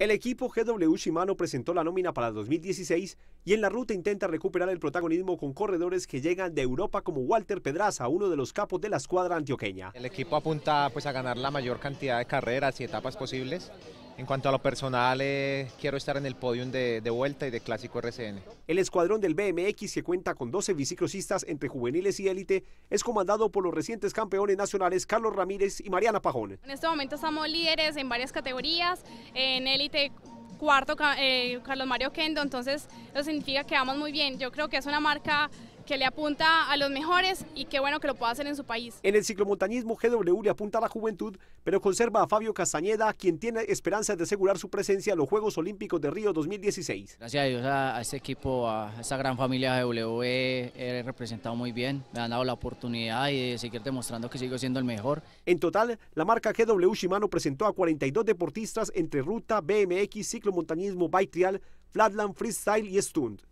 El equipo GW Shimano presentó la nómina para 2016 y en la ruta intenta recuperar el protagonismo con corredores que llegan de Europa como Walter Pedraza, uno de los capos de la escuadra antioqueña. El equipo apunta pues a ganar la mayor cantidad de carreras y etapas posibles en cuanto a lo personal, eh, quiero estar en el podium de, vuelta y de clásico RCN. El escuadrón del BMX, que cuenta con 12 biciclosistas entre juveniles y élite, es comandado por los recientes campeones nacionales Carlos Ramírez y Mariana Pajón. En este momento estamos líderes en varias categorías, en élite cuarto eh, Carlos Mario Kendo, entonces eso significa que vamos muy bien. Yo creo que es una marca que le apunta a los mejores y qué bueno que lo pueda hacer en su país. En el ciclomontañismo GW le apunta a la juventud, pero conserva a Fabio Castañeda, quien tiene esperanzas de asegurar su presencia en los Juegos Olímpicos de Río 2016. Gracias a Dios a, este equipo, a, esa gran familia GW, he representado muy bien, me han dado la oportunidad y de seguir demostrando que sigo siendo el mejor. En total, la marca GW Shimano presentó a 42 deportistas entre ruta, BMX, ciclomontañismo, bike trial, flatland, freestyle y stunt.